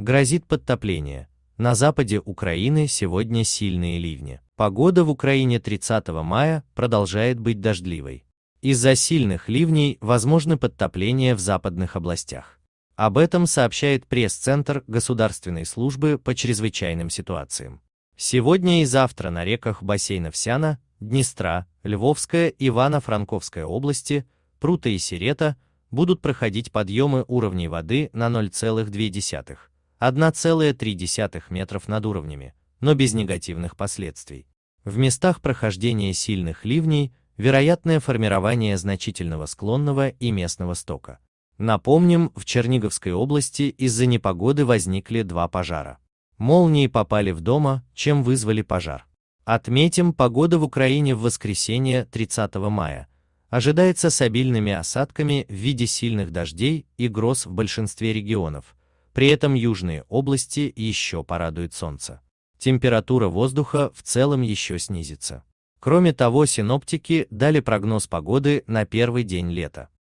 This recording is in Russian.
Грозит подтопление. На западе Украины сегодня сильные ливни. Погода в Украине 30 мая продолжает быть дождливой. Из-за сильных ливней возможны подтопления в западных областях. Об этом сообщает пресс-центр Государственной службы по чрезвычайным ситуациям. Сегодня и завтра на реках бассейнов Сяна, Днестра, Львовская, Ивано-Франковская области, Прута и Серета будут проходить подъемы уровней воды на 0,2 1,3 метров над уровнями, но без негативных последствий. В местах прохождения сильных ливней вероятное формирование значительного склонного и местного стока. Напомним, в Черниговской области из-за непогоды возникли два пожара. Молнии попали в дома, чем вызвали пожар. Отметим, погода в Украине в воскресенье 30 мая ожидается с обильными осадками в виде сильных дождей и гроз в большинстве регионов – при этом южные области еще порадует солнце. Температура воздуха в целом еще снизится. Кроме того, синоптики дали прогноз погоды на первый день лета.